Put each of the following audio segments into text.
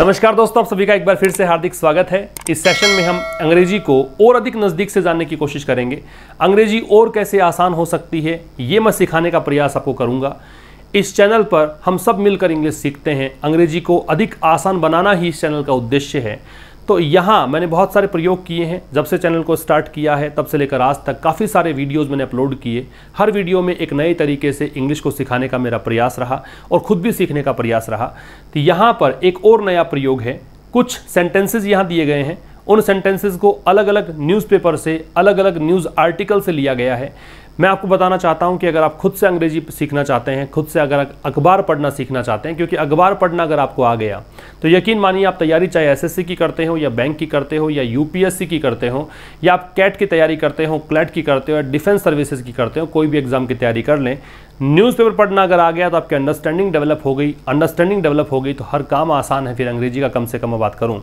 नमस्कार दोस्तों आप सभी का एक बार फिर से हार्दिक स्वागत है इस सेशन में हम अंग्रेजी को और अधिक नज़दीक से जानने की कोशिश करेंगे अंग्रेजी और कैसे आसान हो सकती है ये मैं सिखाने का प्रयास आपको करूँगा इस चैनल पर हम सब मिलकर इंग्लिश सीखते हैं अंग्रेजी को अधिक आसान बनाना ही इस चैनल का उद्देश्य है तो यहाँ मैंने बहुत सारे प्रयोग किए हैं जब से चैनल को स्टार्ट किया है तब से लेकर आज तक काफ़ी सारे वीडियोस मैंने अपलोड किए हर वीडियो में एक नए तरीके से इंग्लिश को सिखाने का मेरा प्रयास रहा और ख़ुद भी सीखने का प्रयास रहा तो यहाँ पर एक और नया प्रयोग है कुछ सेंटेंसेज यहाँ दिए गए हैं उन सेंटेंसेज को अलग अलग न्यूज़पेपर से अलग अलग न्यूज़ आर्टिकल से लिया गया है मैं आपको बताना चाहता हूं कि अगर आप खुद से अंग्रेजी सीखना चाहते हैं खुद से अगर अखबार पढ़ना सीखना चाहते हैं क्योंकि अखबार पढ़ना अगर आपको आ गया तो यकीन मानिए आप तैयारी चाहे एसएससी की करते हो या बैंक की करते हो या यूपीएससी की करते हो या आप कैट की तैयारी करते हो क्लैट की करते हो या डिफेंस सर्विसेज की करते हो कोई भी एग्ज़ाम की तैयारी कर लें न्यूज़पेपर पढ़ना अगर आ गया तो आपकी अंडरस्टैंडिंग डेवलप हो गई अंडरस्टैंडिंग डेवलप हो गई तो हर काम आसान है फिर अंग्रेजी का कम से कम मैं बात करूँ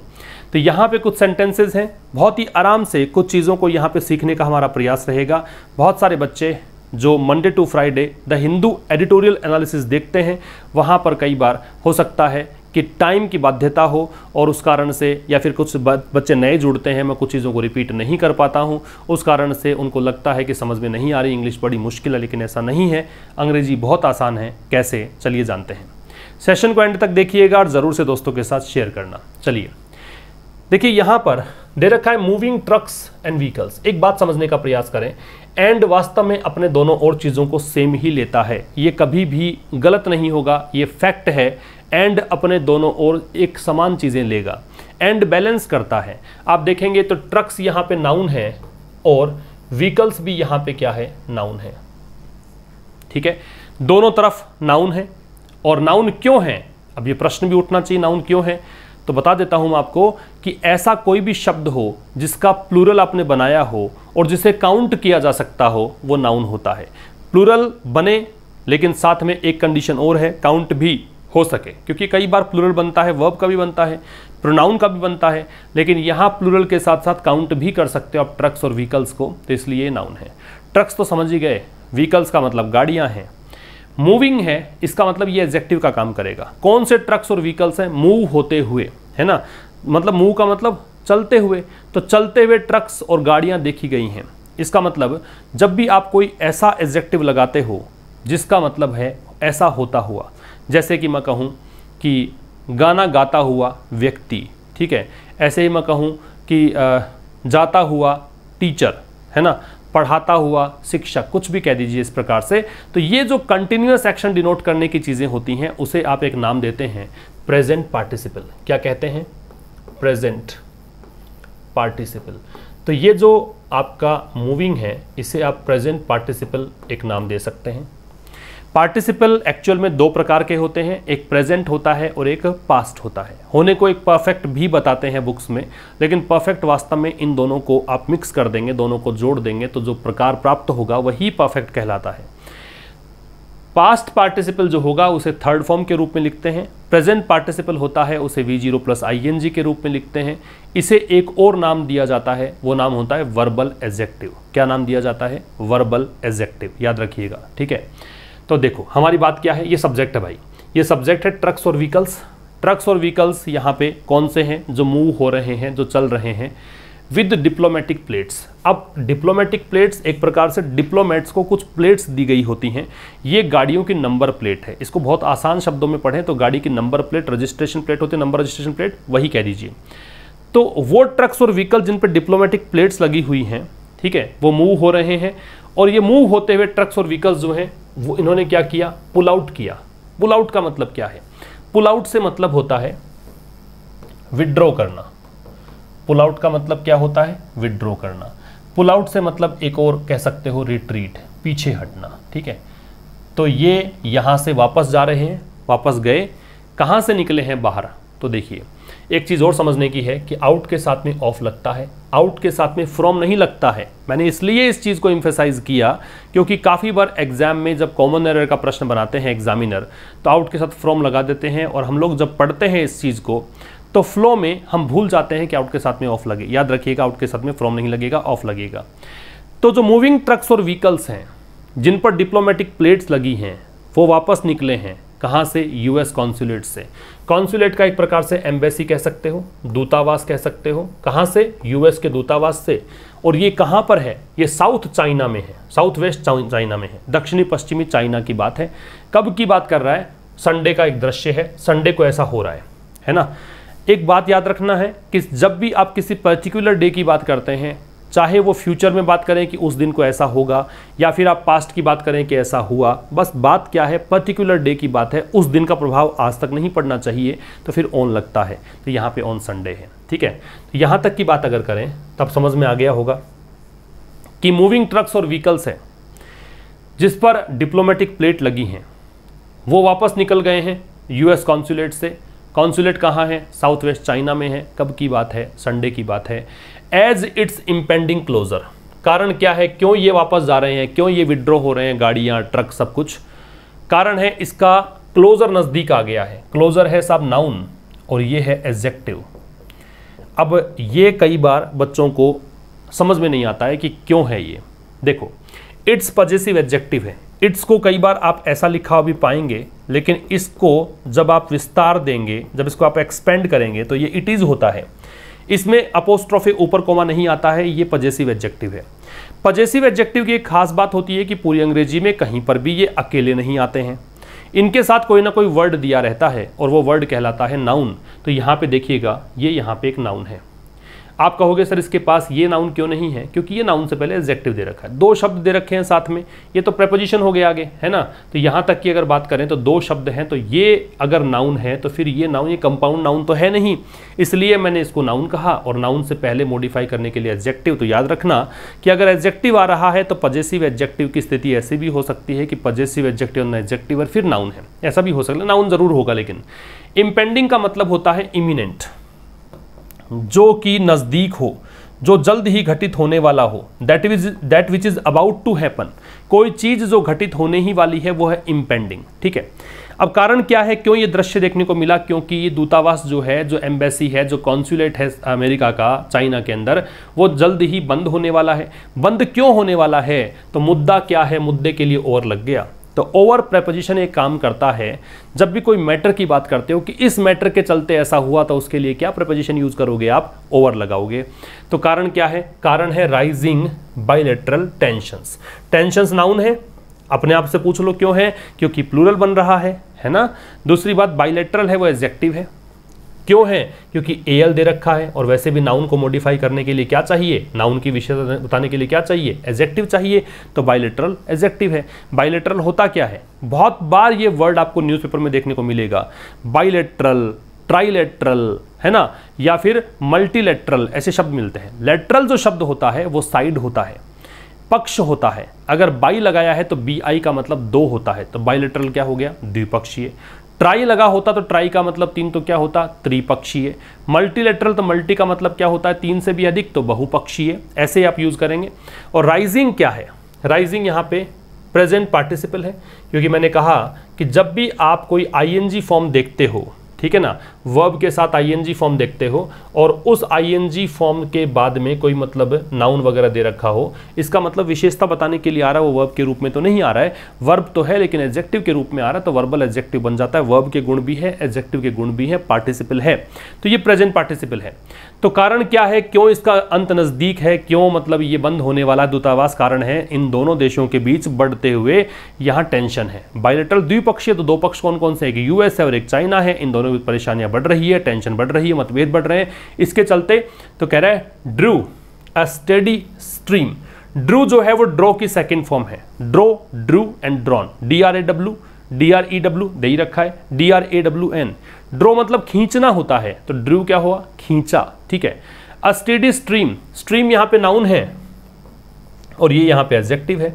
तो यहाँ पे कुछ सेंटेंसेस हैं बहुत ही आराम से कुछ चीज़ों को यहाँ पे सीखने का हमारा प्रयास रहेगा बहुत सारे बच्चे जो Monday to Friday the Hindu editorial analysis देखते हैं वहाँ पर कई बार हो सकता है कि टाइम की बाध्यता हो और उस कारण से या फिर कुछ बच्चे नए जुड़ते हैं मैं कुछ चीज़ों को रिपीट नहीं कर पाता हूँ उस कारण से उनको लगता है कि समझ में नहीं आ रही इंग्लिश बड़ी मुश्किल है लेकिन ऐसा नहीं है अंग्रेजी बहुत आसान है कैसे चलिए जानते हैं सेशन को एंड तक देखिएगा और ज़रूर से दोस्तों के साथ शेयर करना चलिए देखिए यहां पर दे रखा है मूविंग ट्रक्स एंड व्हीकल्स एक बात समझने का प्रयास करें एंड वास्तव में अपने दोनों और चीज़ों को सेम ही लेता है ये कभी भी गलत नहीं होगा ये फैक्ट है एंड अपने दोनों ओर एक समान चीज़ें लेगा एंड बैलेंस करता है आप देखेंगे तो ट्रक्स यहां पे नाउन है और व्हीकल्स भी यहां पे क्या है नाउन है ठीक है दोनों तरफ नाउन है और नाउन क्यों है अब ये प्रश्न भी उठना चाहिए नाउन क्यों है तो बता देता हूं मैं आपको कि ऐसा कोई भी शब्द हो जिसका प्लूरल आपने बनाया हो और जिसे काउंट किया जा सकता हो वो नाउन होता है प्लूरल बने लेकिन साथ में एक कंडीशन और है काउंट भी हो सके क्योंकि कई बार प्लूरल बनता है वर्ब का भी बनता है प्रोनाउन का भी बनता है लेकिन यहाँ प्लूरल के साथ साथ काउंट भी कर सकते हो आप ट्रक्स और व्हीकल्स को तो इसलिए नाउन है ट्रक्स तो समझ ही गए व्हीकल्स का मतलब गाड़ियाँ हैं मूविंग है इसका मतलब ये एग्जेक्टिव का काम करेगा कौन से ट्रक्स और व्हीकल्स हैं मूव होते हुए है ना मतलब मूव का मतलब चलते हुए तो चलते हुए ट्रक्स और गाड़ियाँ देखी गई हैं इसका मतलब जब भी आप कोई ऐसा एग्जेक्टिव लगाते हो जिसका मतलब है ऐसा होता हुआ जैसे कि मैं कहूँ कि गाना गाता हुआ व्यक्ति ठीक है ऐसे ही मैं कहूँ कि जाता हुआ टीचर है ना पढ़ाता हुआ शिक्षक कुछ भी कह दीजिए इस प्रकार से तो ये जो कंटिन्यूस एक्शन डिनोट करने की चीज़ें होती हैं उसे आप एक नाम देते हैं प्रेजेंट पार्टिसिपल क्या कहते हैं प्रेजेंट पार्टिसिपल तो ये जो आपका मूविंग है इसे आप प्रेजेंट पार्टिसिपल एक नाम दे सकते हैं पार्टिसिपल एक्चुअल में दो प्रकार के होते हैं एक प्रेजेंट होता है और एक पास्ट होता है होने को एक परफेक्ट भी बताते हैं बुक्स में लेकिन परफेक्ट वास्तव में इन दोनों को आप मिक्स कर देंगे दोनों को जोड़ देंगे तो जो प्रकार प्राप्त होगा वही परफेक्ट कहलाता है पास्ट पार्टिसिपल जो होगा उसे थर्ड फॉर्म के रूप में लिखते हैं प्रेजेंट पार्टिसिपल होता है उसे V zero plus I N G के रूप में लिखते हैं इसे एक और नाम दिया जाता है वो नाम होता है वर्बल एजेक्टिव क्या नाम दिया जाता है वर्बल एजेक्टिव याद रखिएगा ठीक है तो देखो हमारी बात क्या है ये सब्जेक्ट है भाई ये सब्जेक्ट है ट्रक्स और व्हीकल्स ट्रक्स और व्हीकल्स यहाँ पे कौन से हैं जो मूव हो रहे हैं जो चल रहे हैं विद डिप्लोमेटिक प्लेट्स अब डिप्लोमेटिक प्लेट्स एक प्रकार से डिप्लोमेट्स को कुछ प्लेट्स दी गई होती हैं ये गाड़ियों की नंबर प्लेट है इसको बहुत आसान शब्दों में पढ़ें तो गाड़ी की नंबर प्लेट रजिस्ट्रेशन प्लेट होती है नंबर रजिस्ट्रेशन प्लेट वही कह दीजिए तो वो ट्रक्स और व्हीकल जिन पर डिप्लोमेटिक प्लेट्स लगी हुई हैं ठीक है वो मूव हो रहे हैं और ये मूव होते हुए ट्रक्स और व्हीकल्स जो हैं वो इन्होंने क्या किया पुल आउट किया पुल आउट का मतलब क्या है पुल आउट से मतलब होता है विड्रॉ करना पुल आउट का मतलब क्या होता है विड्रॉ करना पुल आउट से मतलब एक और कह सकते हो रिट्रीट पीछे हटना ठीक है तो ये यहां से वापस जा रहे हैं वापस गए कहां से निकले हैं बाहर तो देखिए एक चीज़ और समझने की है कि आउट के साथ में ऑफ लगता है आउट के साथ में फ्रॉम नहीं लगता है मैंने इसलिए इस चीज़ को इम्फेसाइज किया क्योंकि काफ़ी बार एग्जाम में जब कॉमन एरर का प्रश्न बनाते हैं एग्जामिनर तो आउट के साथ फ्रॉम लगा देते हैं और हम लोग जब पढ़ते हैं इस चीज़ को तो फ्लो में हम भूल जाते हैं कि आउट के साथ में ऑफ लगे याद रखिएगा आउट के साथ में फ्रॉम नहीं लगेगा ऑफ लगेगा तो जो मूविंग ट्रक्स और व्हीकल्स हैं जिन पर डिप्लोमेटिक प्लेट्स लगी हैं वो वापस निकले हैं कहाँ से यूएस कॉन्सुलेट से कॉन्सुलेट का एक प्रकार से एम्बेसी कह सकते हो दूतावास कह सकते हो कहाँ से यूएस के दूतावास से और ये कहाँ पर है ये साउथ चाइना में है साउथ वेस्ट चाइना में है दक्षिणी पश्चिमी चाइना की बात है कब की बात कर रहा है संडे का एक दृश्य है संडे को ऐसा हो रहा है है ना एक बात याद रखना है कि जब भी आप किसी पर्टिकुलर डे की बात करते हैं चाहे वो फ्यूचर में बात करें कि उस दिन को ऐसा होगा या फिर आप पास्ट की बात करें कि ऐसा हुआ बस बात क्या है पर्टिकुलर डे की बात है उस दिन का प्रभाव आज तक नहीं पड़ना चाहिए तो फिर ऑन लगता है तो यहाँ पे ऑन संडे है ठीक है तो यहाँ तक की बात अगर करें तब तो समझ में आ गया होगा कि मूविंग ट्रक्स और व्हीकल्स हैं जिस पर डिप्लोमेटिक प्लेट लगी हैं वो वापस निकल गए हैं यूएस कॉन्सुलेट से कॉन्सुलेट कहाँ है साउथ वेस्ट चाइना में है कब की बात है संडे की बात है एज इट्स इम्पेंडिंग क्लोजर कारण क्या है क्यों ये वापस जा रहे हैं क्यों ये विड्रॉ हो रहे हैं गाड़ियाँ ट्रक सब कुछ कारण है इसका क्लोजर नज़दीक आ गया है क्लोजर है साहब नाउन और ये है एग्जेक्टिव अब ये कई बार बच्चों को समझ में नहीं आता है कि क्यों है ये देखो इट्स पजेसिव एडजेक्टिव है इट्स को कई बार आप ऐसा लिखा भी पाएंगे लेकिन इसको जब आप विस्तार देंगे जब इसको आप एक्सपेंड करेंगे तो ये इट इज़ होता है इसमें अपोस्ट्रोफे ऊपर कोमा नहीं आता है ये पजेसिव एडजेक्टिव है पजेसिव एडजेक्टिव की एक खास बात होती है कि पूरी अंग्रेजी में कहीं पर भी ये अकेले नहीं आते हैं इनके साथ कोई ना कोई वर्ड दिया रहता है और वो वर्ड कहलाता है नाउन तो यहाँ पे देखिएगा ये यहाँ पे एक नाउन है आप कहोगे सर इसके पास ये नाउन क्यों नहीं है क्योंकि ये नाउन से पहले एजेक्टिव दे रखा है दो शब्द दे रखे हैं साथ में ये तो प्रपोजिशन हो गया आगे है ना तो यहाँ तक की अगर बात करें तो दो शब्द हैं तो ये अगर नाउन है तो फिर ये नाउन ये कंपाउंड नाउन तो है नहीं इसलिए मैंने इसको नाउन कहा और नाउन से पहले मॉडिफाई करने के लिए एग्जेक्टिव तो याद रखना कि अगर एग्जेक्टिव आ रहा है तो पजेसिव एग्जेक्टिव की स्थिति ऐसी भी हो सकती है कि पजेसिव एग्जेक्टिव ना एग्जेक्टिव और फिर नाउन है ऐसा भी हो सकता है नाउन ज़रूर होगा लेकिन इम्पेंडिंग का मतलब होता है इमिनेंट जो कि नज़दीक हो जो जल्द ही घटित होने वाला हो that which that which is about to happen कोई चीज़ जो घटित होने ही वाली है वो है इम्पेंडिंग ठीक है अब कारण क्या है क्यों ये दृश्य देखने को मिला क्योंकि ये दूतावास जो है जो एम्बेसी है जो कॉन्सुलेट है अमेरिका का चाइना के अंदर वो जल्द ही बंद होने वाला है बंद क्यों होने वाला है तो मुद्दा क्या है मुद्दे के लिए और लग गया तो ओवर प्रेपोजिशन एक काम करता है जब भी कोई मैटर की बात करते हो कि इस मैटर के चलते ऐसा हुआ तो उसके लिए क्या प्रपोजिशन यूज करोगे आप ओवर लगाओगे तो कारण क्या है कारण है rising bilateral tensions tensions noun है अपने आप से पूछ लो क्यों है क्योंकि प्लूरल बन रहा है है ना दूसरी बात बाइलेटरल है वो एग्जेक्टिव है क्यों है क्योंकि ए एल दे रखा है और वैसे भी नाउन को मॉडिफाई करने के लिए क्या चाहिए नाउन की विशेषता बताने के लिए क्या चाहिए एजेक्टिव चाहिए तो बायोलेटरल एजेक्टिव है बायोलेटरल होता क्या है बहुत बार ये वर्ड आपको न्यूज़पेपर में देखने को मिलेगा बायोलेटरल ट्राइलेटरल है ना या फिर मल्टीलेटरल ऐसे शब्द मिलते हैं लेटरल जो शब्द होता है वो साइड होता है पक्ष होता है अगर बाई लगाया है तो बी आई का मतलब दो होता है तो बायोलेटरल क्या हो गया द्विपक्षीय ट्राई लगा होता तो ट्राई का मतलब तीन तो क्या होता त्रिपक्षीय मल्टीलेटरल तो मल्टी का मतलब क्या होता है तीन से भी अधिक तो बहुपक्षीय ऐसे आप यूज़ करेंगे और राइजिंग क्या है राइजिंग यहाँ पे प्रेजेंट पार्टिसिपल है क्योंकि मैंने कहा कि जब भी आप कोई आईएनजी फॉर्म देखते हो ठीक है ना वर्ब के साथ आईएनजी फॉर्म देखते हो और उस आईएनजी फॉर्म के बाद में कोई मतलब नाउन वगैरह दे रखा हो इसका मतलब विशेषता बताने के लिए आ रहा है वो वर्ब के रूप में तो नहीं आ रहा है वर्ब तो है लेकिन एडजेक्टिव के रूप में आ रहा है तो वर्बल एडजेक्टिव बन जाता है वर्ब के गुण भी है एडजेक्टिव के गुण भी है पार्टिसिपल है तो ये प्रेजेंट पार्टिसिपल है तो कारण क्या है क्यों इसका अंत नज़दीक है क्यों मतलब ये बंद होने वाला दूतावास कारण है इन दोनों देशों के बीच बढ़ते हुए यहां टेंशन है बायोलेटरल द्विपक्षीय तो दो पक्ष कौन कौन से है यूएस है और एक चाइना है इन दोनों की परेशानियां बढ़ रही है टेंशन बढ़ रही है मतभेद बढ़ रहे हैं इसके चलते तो कह रहे हैं drew a study stream drew जो है वो ड्रो की सेकेंड फॉर्म है draw drew and drawn D R A W D R E W दे रखा है D R A W N draw मतलब खींचना होता है तो ड्रू क्या हुआ खींचा ठीक है अस्टेडी स्ट्रीम स्ट्रीम यहां पे नाउन है और ये यहां पे एब्जेक्टिव है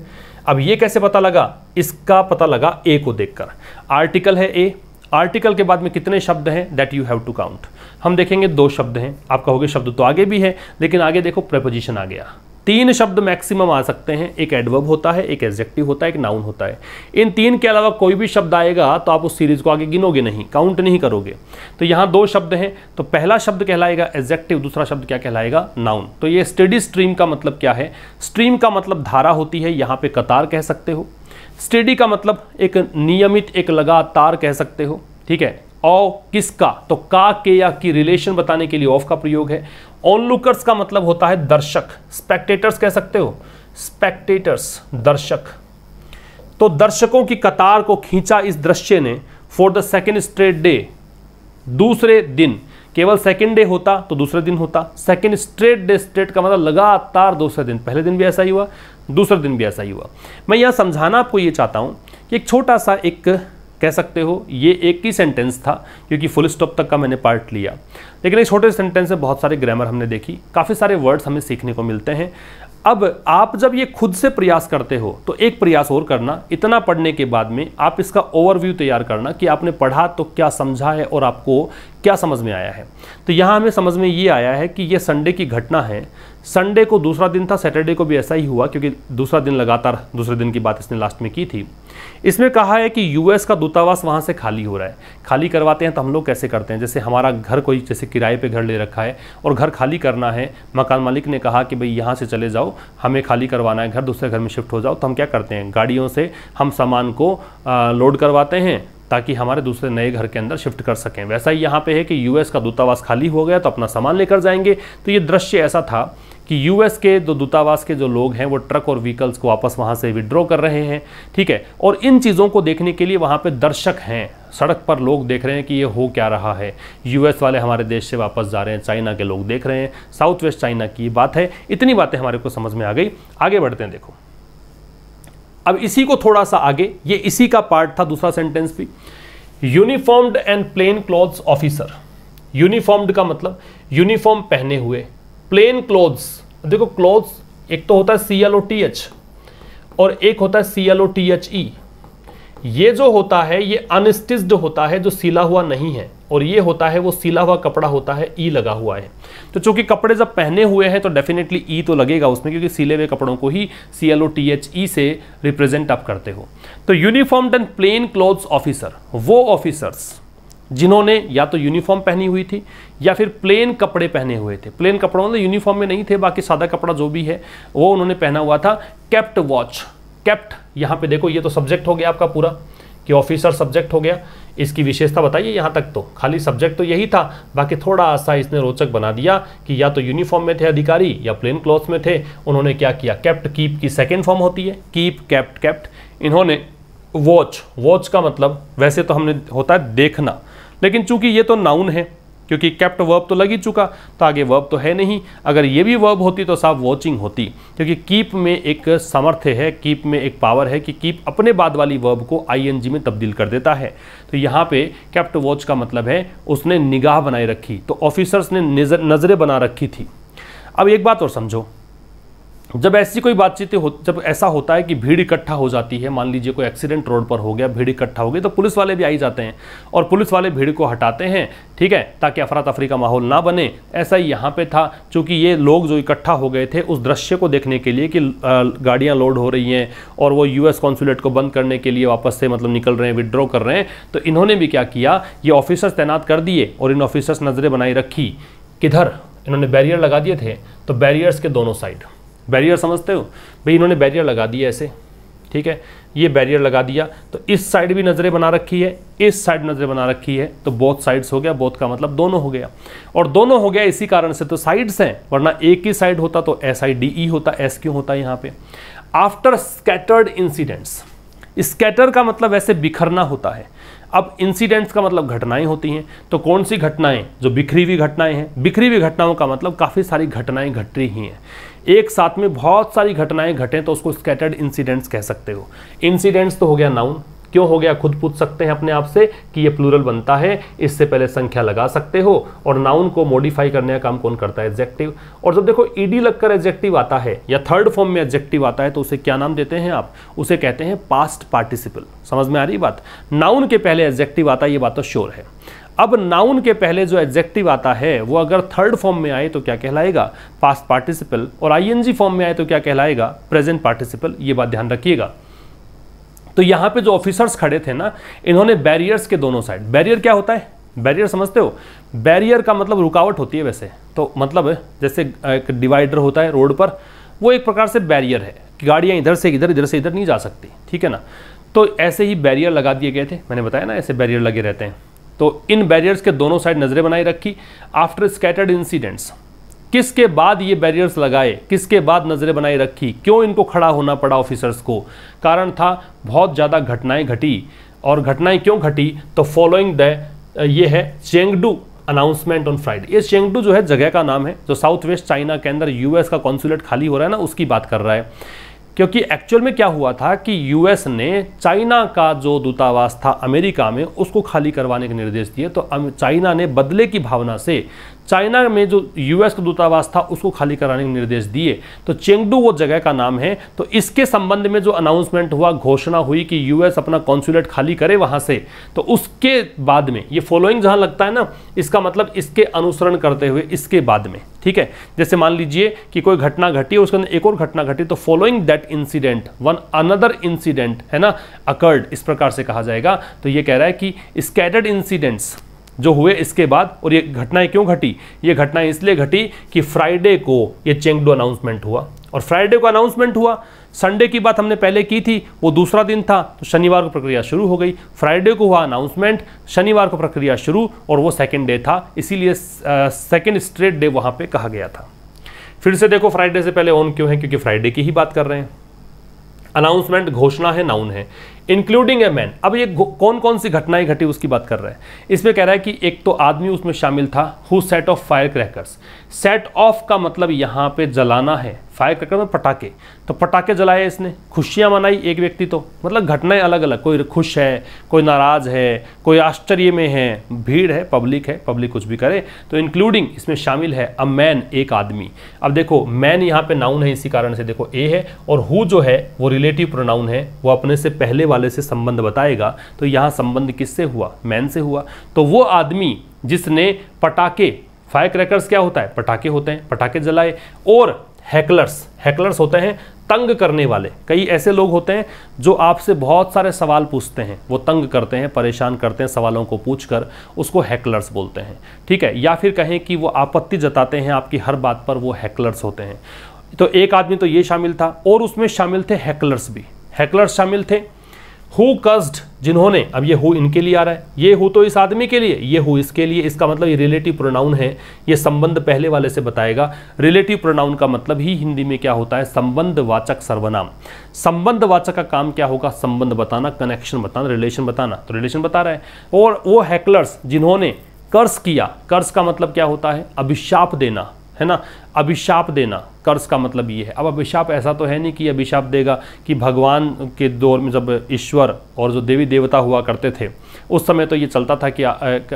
अब ये कैसे पता लगा इसका पता लगा ए को देखकर आर्टिकल है ए आर्टिकल के बाद में कितने शब्द हैं that you have to count हम देखेंगे दो शब्द हैं आप कहोगे शब्द तो आगे भी है लेकिन आगे देखो प्रपोजिशन आ गया तीन शब्द मैक्सिमम आ सकते हैं एक एडवर्ब होता है एक एग्जेक्टिव होता है एक नाउन होता है इन तीन के अलावा कोई भी शब्द आएगा तो आप उस सीरीज को आगे गिनोगे नहीं काउंट नहीं करोगे तो यहां दो शब्द हैं तो पहला शब्द कहलाएगा एग्जेक्टिव दूसरा शब्द क्या कहलाएगा नाउन तो ये स्टडी स्ट्रीम का मतलब क्या है स्ट्रीम का मतलब धारा होती है यहां पर कतार कह सकते हो स्टडी का मतलब एक नियमित एक लगातार कह सकते हो ठीक है औ किसका तो का के या की रिलेशन बताने के लिए ऑफ का प्रयोग है ऑनलुकर्स का मतलब होता है दर्शक स्पेक्टेटर्स कह सकते हो स्पेक्टेटर्स दर्शक तो दर्शकों की कतार को खींचा इस दृश्य ने for the second straight day दूसरे दिन केवल सेकेंड डे होता तो दूसरे दिन होता सेकेंड स्ट्रेट डे स्ट्रेट का मतलब लगातार दूसरे दिन पहले दिन भी ऐसा ही हुआ दूसरे दिन भी ऐसा ही हुआ मैं यह समझाना आपको ये चाहता हूँ कि एक छोटा सा एक कह सकते हो ये एक ही सेंटेंस था क्योंकि फुल स्टॉप तक का मैंने पार्ट लिया लेकिन इस छोटे सेंटेंस में बहुत सारे ग्रामर हमने देखी काफ़ी सारे वर्ड्स हमें सीखने को मिलते हैं अब आप जब ये खुद से प्रयास करते हो तो एक प्रयास और करना इतना पढ़ने के बाद में आप इसका ओवरव्यू तैयार करना कि आपने पढ़ा तो क्या समझा है और आपको क्या समझ में आया है तो यहाँ हमें समझ में ये आया है कि ये संडे की घटना है संडे को दूसरा दिन था सैटरडे को भी ऐसा ही हुआ क्योंकि दूसरा दिन लगातार दूसरे दिन की बात इसने लास्ट में की थी इसमें कहा है कि यूएस का दूतावास वहाँ से खाली हो रहा है खाली करवाते हैं तो हम लोग कैसे करते हैं जैसे हमारा घर कोई जैसे किराए पे घर ले रखा है और घर खाली करना है मकान मालिक ने कहा कि भाई यहाँ से चले जाओ हमें खाली करवाना है घर दूसरे घर में शिफ्ट हो जाओ तो हम क्या करते हैं गाड़ियों से हम सामान को लोड करवाते हैं ताकि हमारे दूसरे नए घर के अंदर शिफ्ट कर सकें वैसा ही यहाँ पे है कि यूएस का दूतावास खाली हो गया तो अपना सामान लेकर जाएंगे तो ये दृश्य ऐसा था कि यूएस के जो दूतावास के जो लोग हैं वो ट्रक और व्हीकल्स को वापस वहाँ से विड्रॉ कर रहे हैं ठीक है और इन चीज़ों को देखने के लिए वहाँ पे दर्शक हैं सड़क पर लोग देख रहे हैं कि ये हो क्या रहा है यूएस वाले हमारे देश से वापस जा रहे हैं चाइना के लोग देख रहे हैं साउथ वेस्ट चाइना की बात है इतनी बातें हमारे को समझ में आ गई आगे बढ़ते हैं देखो अब इसी को थोड़ा सा आगे ये इसी का पार्ट था दूसरा सेंटेंस भी uniformed and plain clothes officer uniformed का मतलब यूनिफॉर्म पहने हुए प्लेन क्लॉथ्स देखो क्लोथ एक तो होता है C L O T H और एक होता है C L O T H E ये जो होता है ये अनस्टिच्ड होता है जो सिला हुआ नहीं है और ये होता है वो सिला हुआ कपड़ा होता है ई e लगा हुआ है तो चूंकि कपड़े जब पहने हुए हैं तो डेफिनेटली ई e तो लगेगा उसमें क्योंकि सिले हुए कपड़ों को ही C L O T H E से रिप्रेजेंट आप करते हो तो uniformed and plain clothes officer वो ऑफिसर्स जिन्होंने या तो यूनिफॉर्म पहनी हुई थी या फिर प्लेन कपड़े पहने हुए थे प्लेन कपड़ों मतलब यूनिफॉर्म में नहीं थे बाकी सादा कपड़ा जो भी है वो उन्होंने पहना हुआ था कैप्ट वॉच कैप्ट यहाँ पे देखो ये तो सब्जेक्ट हो गया आपका पूरा कि ऑफिसर सब्जेक्ट हो गया इसकी विशेषता बताइए यहाँ तक तो खाली सब्जेक्ट तो यही था बाकी थोड़ा सा इसने रोचक बना दिया कि या तो यूनिफॉर्म में थे अधिकारी या प्लेन क्लॉथ में थे उन्होंने क्या किया कैप्ट कीप की सेकेंड फॉर्म होती है कीप कैप्ट कैप्ट इन्होंने वॉच वॉच का मतलब वैसे तो हमने होता है देखना लेकिन चूंकि ये तो नाउन है क्योंकि कैप्ट वर्ब तो लग ही चुका तो आगे वर्ब तो है नहीं अगर ये भी वर्ब होती तो साफ वॉचिंग होती क्योंकि कीप में एक सामर्थ्य है कीप में एक पावर है कि कीप अपने बाद वाली वर्ब को आईएनजी में तब्दील कर देता है तो यहाँ पे कैप्ट वॉच का मतलब है उसने निगाह बनाए रखी तो ऑफिसर्स ने नज़रें बना रखी थी अब एक बात और समझो जब ऐसी कोई बातचीत हो जब ऐसा होता है कि भीड़ इकट्ठा हो जाती है मान लीजिए कोई एक्सीडेंट रोड पर हो गया भीड़ इकट्ठा हो गई तो पुलिस वाले भी आई जाते हैं और पुलिस वाले भीड़ को हटाते हैं ठीक है ताकि अफरा तफरी का माहौल ना बने ऐसा ही यहाँ पे था चूँकि ये लोग जो इकट्ठा हो गए थे उस दृश्य को देखने के लिए कि गाड़ियाँ लोड हो रही हैं और वो एस कॉन्सुलेट को बंद करने के लिए वापस से मतलब निकल रहे हैं विदड्रॉ कर रहे हैं तो इन्होंने भी क्या किया ये ऑफिसर्स तैनात कर दिए और इन ऑफिसर्स नज़रें बनाई रखी किधर इन्होंने बैरियर लगा दिए थे तो बैरियर्स के दोनों साइड बैरियर समझते हो भाई इन्होंने बैरियर लगा दिया ऐसे ठीक है ये बैरियर लगा दिया तो इस साइड भी नज़रें बना रखी है इस साइड नज़रें बना रखी है तो बोथ साइड्स हो गया बोथ का मतलब दोनों हो गया और दोनों हो गया इसी कारण से तो साइड्स हैं वरना एक ही साइड होता तो एस आई डी ई होता एस क्यों होता यहाँ पे आफ्टर स्कैटर्ड इंसिडेंट्स स्कैटर का मतलब वैसे बिखरना होता है अब इंसिडेंट्स का मतलब घटनाएं होती हैं तो कौन सी घटनाएं जो बिखरी हुई घटनाएं हैं बिखरी हुई घटनाओं का मतलब काफ़ी सारी घटनाएं घट रही हैं एक साथ में बहुत सारी घटनाएं घटें तो उसको स्कैटर्ड इंसिडेंट्स कह सकते हो इंसिडेंट्स तो हो गया नाउन क्यों हो गया खुद पूछ सकते हैं अपने आप से कि ये प्लूरल बनता है इससे पहले संख्या लगा सकते हो और नाउन को मॉडिफाई करने का काम कौन करता है एग्जेक्टिव और जब देखो ईडी लगकर एग्जेक्टिव आता है या थर्ड फॉर्म में एग्जेक्टिव आता है तो उसे क्या नाम देते हैं आप उसे कहते हैं पास्ट पार्टिसिपल समझ में आ रही बात नाउन के पहले एग्जेक्टिव आता है ये बात तो श्योर है अब नाउन के पहले जो एग्जेक्टिव आता है वो अगर थर्ड फॉर्म में आए तो क्या कहलाएगा पास्ट पार्टिसिपल और आईएनजी फॉर्म में आए तो क्या कहलाएगा प्रेजेंट पार्टिसिपल ये बात ध्यान रखिएगा तो यहां पे जो ऑफिसर्स खड़े थे ना इन्होंने बैरियर्स के दोनों साइड बैरियर क्या होता है बैरियर समझते हो बैरियर का मतलब रुकावट होती है वैसे तो मतलब जैसे एक डिवाइडर होता है रोड पर वो एक प्रकार से बैरियर है कि गाड़ियां इधर से इधर इधर से इधर नहीं जा सकती ठीक है ना तो ऐसे ही बैरियर लगा दिए गए थे मैंने बताया ना ऐसे बैरियर लगे रहते हैं तो इन बैरियर्स के दोनों साइड नज़रें बनाए रखी आफ्टर स्कैटर्ड इंसिडेंट्स किसके बाद ये बैरियर्स लगाए किसके बाद नज़रें बनाए रखी क्यों इनको खड़ा होना पड़ा ऑफिसर्स को कारण था बहुत ज़्यादा घटनाएं घटी और घटनाएं क्यों घटी तो फॉलोइंग द ये है चेंगडू अनाउंसमेंट ऑन फ्राइडे ये चेंगडू जो है जगह का नाम है जो साउथ वेस्ट चाइना के अंदर यूएस का कॉन्सुलेट खाली हो रहा है ना उसकी बात कर रहा है क्योंकि एक्चुअल में क्या हुआ था कि यूएस ने चाइना का जो दूतावास था अमेरिका में उसको खाली करवाने के निर्देश दिए तो चाइना ने बदले की भावना से चाइना में जो यूएस का दूतावास था उसको खाली कराने के निर्देश दिए तो चेंगडू वो जगह का नाम है तो इसके संबंध में जो अनाउंसमेंट हुआ घोषणा हुई कि यूएस अपना कॉन्सुलेट खाली करे वहां से तो उसके बाद में ये फॉलोइंग जहां लगता है ना इसका मतलब इसके अनुसरण करते हुए इसके बाद में ठीक है जैसे मान लीजिए कि कोई घटना घटी उसके अंदर एक और घटना घटी तो following that incident one another incident है ना अकर्ड इस प्रकार से कहा जाएगा तो ये कह रहा है कि स्कैटर्ड इंसिडेंट्स जो हुए इसके बाद और ये घटनाएं क्यों घटी ये घटनाएं इसलिए घटी कि फ्राइडे को ये चेंगडू अनाउंसमेंट हुआ और फ्राइडे को अनाउंसमेंट हुआ संडे की बात हमने पहले की थी वो दूसरा दिन था तो शनिवार को प्रक्रिया शुरू हो गई फ्राइडे को हुआ अनाउंसमेंट शनिवार को प्रक्रिया शुरू और वो सेकेंड डे था इसीलिए सेकेंड स्ट्रेट डे वहाँ पर कहा गया था फिर से देखो फ्राइडे से पहले ऑन क्यों है क्योंकि फ्राइडे की ही बात कर रहे हैं अनाउंसमेंट घोषणा है नाउन है इंक्लूडिंग ए मैन अब ये कौन कौन सी घटनाएं घटी उसकी बात कर रहा है इसमें कह रहा है कि एक तो आदमी उसमें शामिल था who set off fire crackers set off का मतलब यहाँ पे जलाना है फायर क्रैकर में पटाखे तो पटाखे जलाए इसने खुशियाँ मनाई एक व्यक्ति तो मतलब घटनाएं अलग अलग कोई खुश है कोई नाराज़ है कोई आश्चर्य में है भीड़ है पब्लिक है पब्लिक कुछ भी करे तो इंक्लूडिंग इसमें शामिल है अ मैन एक आदमी अब देखो मैन यहाँ पे नाउन है इसी कारण से देखो ए है और हु जो है वो रिलेटिव प्रोनाउन है वो अपने से पहले वाले से संबंध बताएगा तो यहाँ संबंध किससे हुआ मैन से हुआ तो वो आदमी जिसने पटाखे फायर क्रैकर्स क्या होता है पटाखे होते हैं पटाखे जलाए और हैकलर्स हैकलर्स होते हैं तंग करने वाले कई ऐसे लोग होते हैं जो आपसे बहुत सारे सवाल पूछते हैं वो तंग करते हैं परेशान करते हैं सवालों को पूछकर उसको हैकलर्स बोलते हैं ठीक है या फिर कहें कि वो आपत्ति जताते हैं आपकी हर बात पर वो हैकलर्स होते हैं तो एक आदमी तो ये शामिल था और उसमें शामिल थे हैकलर्स भी हैकलर्स शामिल थे हु कस्ड जिन्होंने अब ये हु इनके लिए आ रहा है ये हु तो इस आदमी के लिए ये हु इसके लिए इसका मतलब ये रिलेटिव प्रोनाउन है ये संबंध पहले वाले से बताएगा रिलेटिव प्रोनाउन का मतलब ही हिंदी में क्या होता है संबंधवाचक सर्वनाम संबंधवाचक का काम क्या होगा संबंध बताना कनेक्शन बताना रिलेशन बताना तो रिलेशन बता रहा है और वो हैकलर्स जिन्होंने कर्स किया कर्स का मतलब क्या होता है अभिशाप देना है ना अभिशाप देना कर्ज का मतलब ये है अब अभिशाप ऐसा तो है नहीं कि अभिशाप देगा कि भगवान के दौर में जब ईश्वर और जो देवी देवता हुआ करते थे उस समय तो ये चलता था कि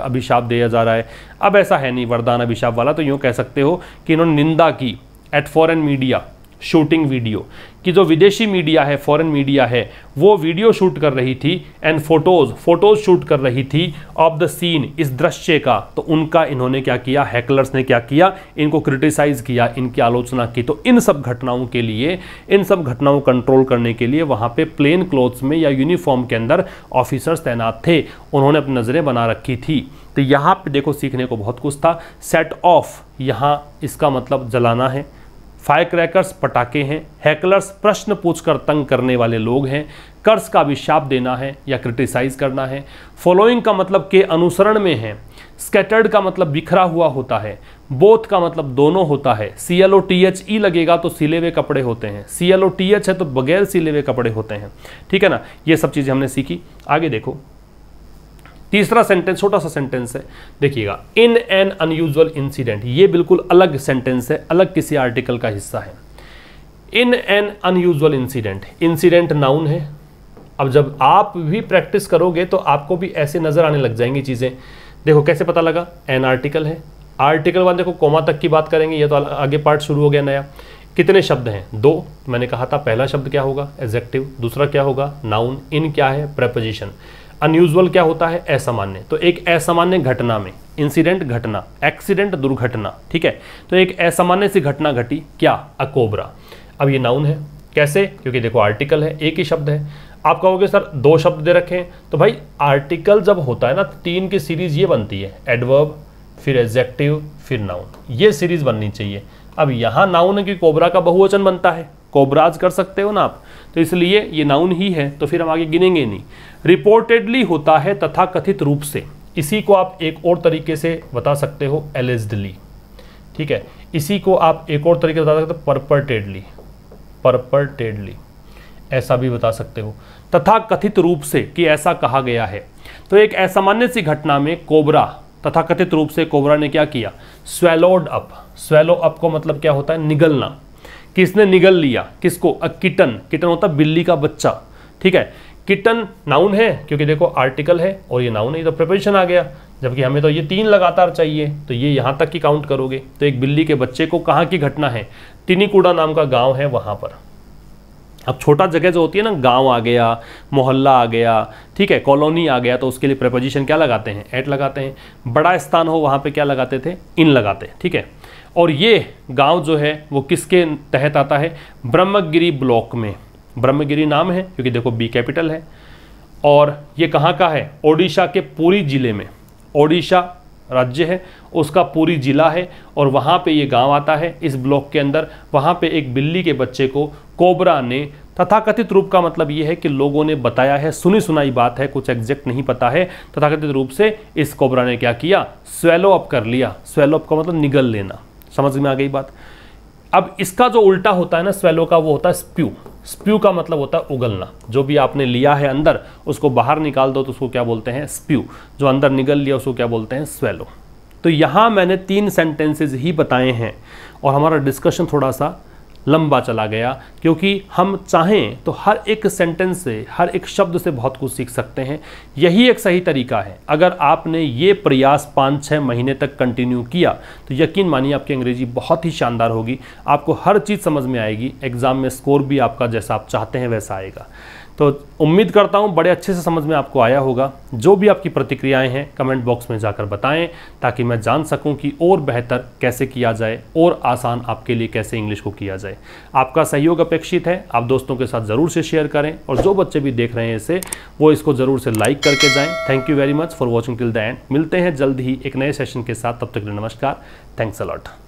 अभिशाप दिया जा रहा है अब ऐसा है नहीं वरदान अभिशाप वाला तो यूँ कह सकते हो कि इन्होंने निंदा की at foreign media shooting video कि जो विदेशी मीडिया है फॉरेन मीडिया है वो वीडियो शूट कर रही थी एंड फोटोज़ फोटोज़ शूट कर रही थी ऑफ द सीन इस दृश्य का तो उनका इन्होंने क्या किया हैकलर्स ने क्या किया इनको क्रिटिसाइज़ किया इनकी आलोचना की तो इन सब घटनाओं के लिए इन सब घटनाओं को कंट्रोल करने के लिए वहाँ पे प्लेन क्लोथ्स में या यूनिफॉर्म के अंदर ऑफिसर्स तैनात थे उन्होंने अपनी नज़रें बना रखी थी तो यहाँ पर देखो सीखने को बहुत कुछ था सेट ऑफ यहाँ इसका मतलब जलाना है फायर क्रैकर्स पटाखे हैं हैकलर्स प्रश्न पूछकर तंग करने वाले लोग हैं कर्स का अभिशाप देना है या क्रिटिसाइज करना है फॉलोइंग का मतलब के अनुसरण में है स्केटर्ड का मतलब बिखरा हुआ होता है बोथ का मतलब दोनों होता है C L O T H E लगेगा तो सिले हुए कपड़े होते हैं C L O T H है तो बगैर सिले हुए कपड़े होते हैं ठीक है ना ये सब चीज़ें हमने सीखी आगे देखो तीसरा सेंटेंस छोटा सा सेंटेंस है देखिएगा इन एन अनयूजल इंसिडेंट ये बिल्कुल अलग सेंटेंस है अलग किसी आर्टिकल का हिस्सा है in an unusual incident incident noun है अब जब आप भी प्रैक्टिस करोगे तो आपको भी ऐसे नज़र आने लग जाएंगी चीज़ें देखो कैसे पता लगा एन आर्टिकल है आर्टिकल वन देखो कोमा तक की बात करेंगे ये तो आगे पार्ट शुरू हो गया नया कितने शब्द हैं दो मैंने कहा था पहला शब्द क्या होगा एजेक्टिव दूसरा क्या होगा नाउन इन क्या है प्रपोजिशन अनयूजल क्या होता है असामान्य तो एक असामान्य घटना में इंसिडेंट घटना एक्सीडेंट दुर्घटना ठीक है तो एक असामान्य सी घटना घटी क्या अकोबरा अब ये नाउन है कैसे क्योंकि देखो आर्टिकल है एक ही शब्द है आप कहोगे सर दो शब्द दे रखे हैं तो भाई आर्टिकल जब होता है ना तीन की सीरीज ये बनती है एडवर्ब फिर एजेक्टिव फिर नाउन ये सीरीज बननी चाहिए अब यहाँ नाउन है कि कोबरा का बहुवचन बनता है कोबराज कर सकते हो ना आप तो इसलिए ये नाउन ही है तो फिर हम आगे गिनेंगे नहीं रिपोर्टेडली होता है तथा कथित रूप से इसी को आप एक और तरीके से बता सकते हो एलिजली ठीक है इसी को आप एक और तरीके से बता सकते हो परपर्टेडली टेडली ऐसा भी बता सकते हो तथा कथित रूप से कि ऐसा कहा गया है तो एक असामान्य सी घटना में कोबरा तथा कथित रूप से कोबरा ने क्या किया स्वेलोड अप स्वेलो अप को मतलब क्या होता है निगलना किसने निगल लिया किसको अ किटन किटन होता है बिल्ली का बच्चा ठीक है किटन नाउन है क्योंकि देखो आर्टिकल है और ये नाउन है ये तो प्रपोजिशन आ गया जबकि हमें तो ये तीन लगातार चाहिए तो ये यहाँ तक की काउंट करोगे तो एक बिल्ली के बच्चे को कहाँ की घटना है तिनीकूड़ा नाम का गाँव है वहाँ पर अब छोटा जगह जो होती है ना गांव आ गया मोहल्ला आ गया ठीक है कॉलोनी आ गया तो उसके लिए प्रपोजिशन क्या लगाते हैं एट लगाते हैं बड़ा स्थान हो वहाँ पे क्या लगाते थे इन लगाते ठीक है और ये गांव जो है वो किसके तहत आता है ब्रह्मगिरी ब्लॉक में ब्रह्मगिरी नाम है क्योंकि देखो बी कैपिटल है और ये कहाँ का है ओडिशा के पूरी जिले में ओडिशा राज्य है उसका पूरी जिला है और वहाँ पे ये गांव आता है इस ब्लॉक के अंदर वहाँ पे एक बिल्ली के बच्चे को कोबरा ने तथाकथित रूप का मतलब ये है कि लोगों ने बताया है सुनी सुनाई बात है कुछ एग्जैक्ट नहीं पता है तथाकथित रूप से इस कोबरा ने क्या किया स्वेलो अप कर लिया स्वेलो अप का मतलब निगल लेना समझ में आ गई बात अब इसका जो उल्टा होता है ना स्वेलो का वो होता है स्प्यू स्प्यू का मतलब होता है उगलना जो भी आपने लिया है अंदर उसको बाहर निकाल दो तो उसको क्या बोलते हैं स्प्यू जो अंदर निगल लिया उसको क्या बोलते हैं स्वेलो तो यहाँ मैंने तीन सेंटेंसेज ही बताए हैं और हमारा डिस्कशन थोड़ा सा लंबा चला गया क्योंकि हम चाहें तो हर एक सेंटेंस से हर एक शब्द से बहुत कुछ सीख सकते हैं यही एक सही तरीका है अगर आपने ये प्रयास पाँच छः महीने तक कंटिन्यू किया तो यकीन मानिए आपकी अंग्रेजी बहुत ही शानदार होगी आपको हर चीज़ समझ में आएगी एग्ज़ाम में स्कोर भी आपका जैसा आप चाहते हैं वैसा आएगा तो उम्मीद करता हूँ बड़े अच्छे से समझ में आपको आया होगा जो भी आपकी प्रतिक्रियाएं हैं कमेंट बॉक्स में जाकर बताएं ताकि मैं जान सकूं कि और बेहतर कैसे किया जाए और आसान आपके लिए कैसे इंग्लिश को किया जाए आपका सहयोग अपेक्षित है आप दोस्तों के साथ ज़रूर से शेयर करें और जो बच्चे भी देख रहे हैं इसे वो इसको ज़रूर से लाइक करके जाएँ thank you very much for watching till the end मिलते हैं जल्द ही एक नए सेशन के साथ तब तक नमस्कार थैंक्स अलॉट